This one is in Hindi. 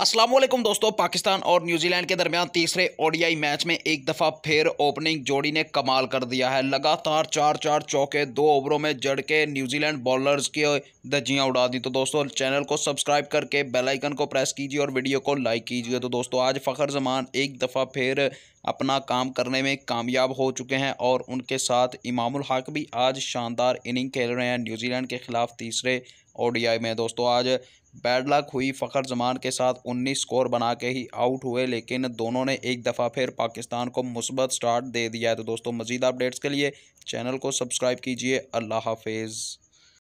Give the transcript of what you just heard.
असलम दोस्तों पाकिस्तान और न्यूजीलैंड के दरमियान तीसरे ओडीआई मैच में एक दफ़ा फिर ओपनिंग जोड़ी ने कमाल कर दिया है लगातार चार चार चौके दो ओवरों में जड़ के न्यूजीलैंड बॉलर्स की धज्जियाँ उड़ा दी तो दोस्तों चैनल को सब्सक्राइब करके बेल आइकन को प्रेस कीजिए और वीडियो को लाइक कीजिए तो दोस्तों आज फ़खर जमान एक दफ़ा फिर अपना काम करने में कामयाब हो चुके हैं और उनके साथ इमामुल हक भी आज शानदार इनिंग खेल रहे हैं न्यूजीलैंड के खिलाफ तीसरे ओडीआई में दोस्तों आज बैड लक हुई फ़खर जमान के साथ 19 स्कोर बना के ही आउट हुए लेकिन दोनों ने एक दफ़ा फिर पाकिस्तान को मुस्बत स्टार्ट दे दिया है तो दोस्तों मजीद अपडेट्स के लिए चैनल को सब्सक्राइब कीजिए अल्लाह हाफिज़